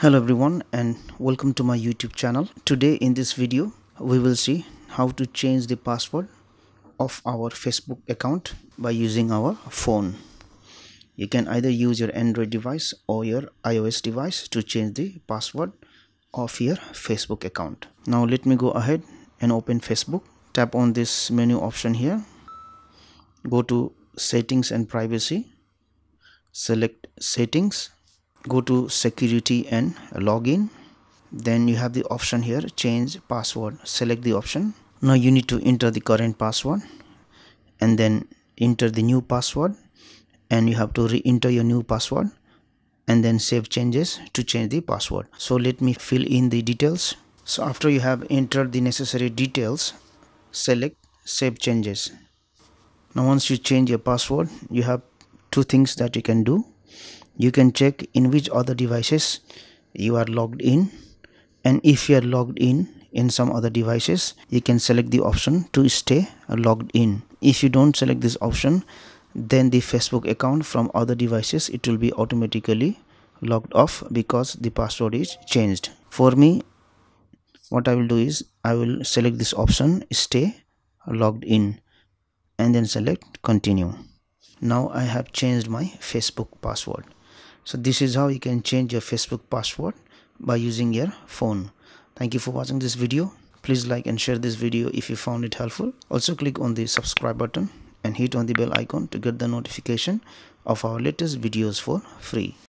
hello everyone and welcome to my youtube channel today in this video we will see how to change the password of our facebook account by using our phone you can either use your android device or your ios device to change the password of your facebook account now let me go ahead and open facebook tap on this menu option here go to settings and privacy select settings go to security and login then you have the option here change password select the option now you need to enter the current password and then enter the new password and you have to re-enter your new password and then save changes to change the password so let me fill in the details so after you have entered the necessary details select save changes now once you change your password you have two things that you can do you can check in which other devices you are logged in and if you are logged in in some other devices you can select the option to stay logged in if you don't select this option then the facebook account from other devices it will be automatically logged off because the password is changed for me what i will do is i will select this option stay logged in and then select continue now i have changed my facebook password so this is how you can change your facebook password by using your phone thank you for watching this video please like and share this video if you found it helpful also click on the subscribe button and hit on the bell icon to get the notification of our latest videos for free